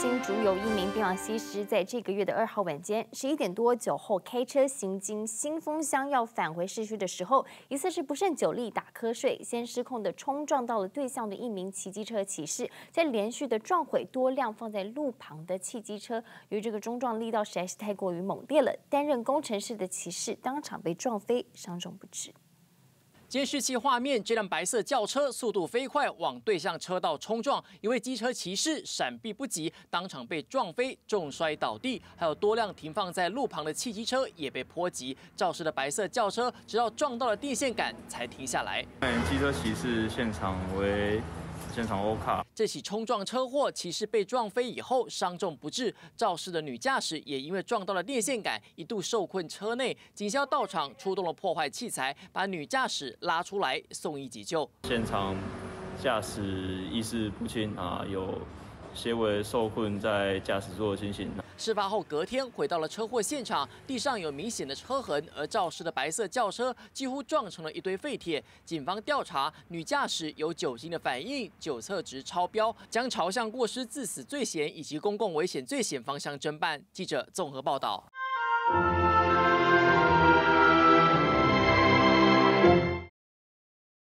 新竹有一名槟榔西施，在这个月的二号晚间十一点多酒后开车行经新丰乡，要返回市区的时候，疑似是不胜酒力打瞌睡，先失控的冲撞到了对向的一名骑机车骑士，再连续的撞毁多辆放在路旁的汽机车，由于这个冲撞力道实在是太过于猛烈了，担任工程师的骑士当场被撞飞，伤重不治。监视器画面，这辆白色轿车速度飞快，往对向车道冲撞，一位机车骑士闪避不及，当场被撞飞，重摔倒地。还有多辆停放在路旁的汽机车也被波及。肇事的白色轿车直到撞到了电线杆才停下来。欢机车骑士现场，为。现场 O 卡，这起冲撞车祸，骑士被撞飞以后伤重不治，肇事的女驾驶也因为撞到了电线杆，一度受困车内。警消到场出动了破坏器材，把女驾驶拉出来送医急救。现场驾驶意识不清啊，有。列为受困在驾驶座的情形。事发后隔天回到了车祸现场，地上有明显的车痕，而肇事的白色轿车几乎撞成了一堆废铁。警方调查，女驾驶有酒精的反应，酒测值超标，将朝向过失致死罪嫌以及公共危险罪嫌方向侦办。记者综合报道。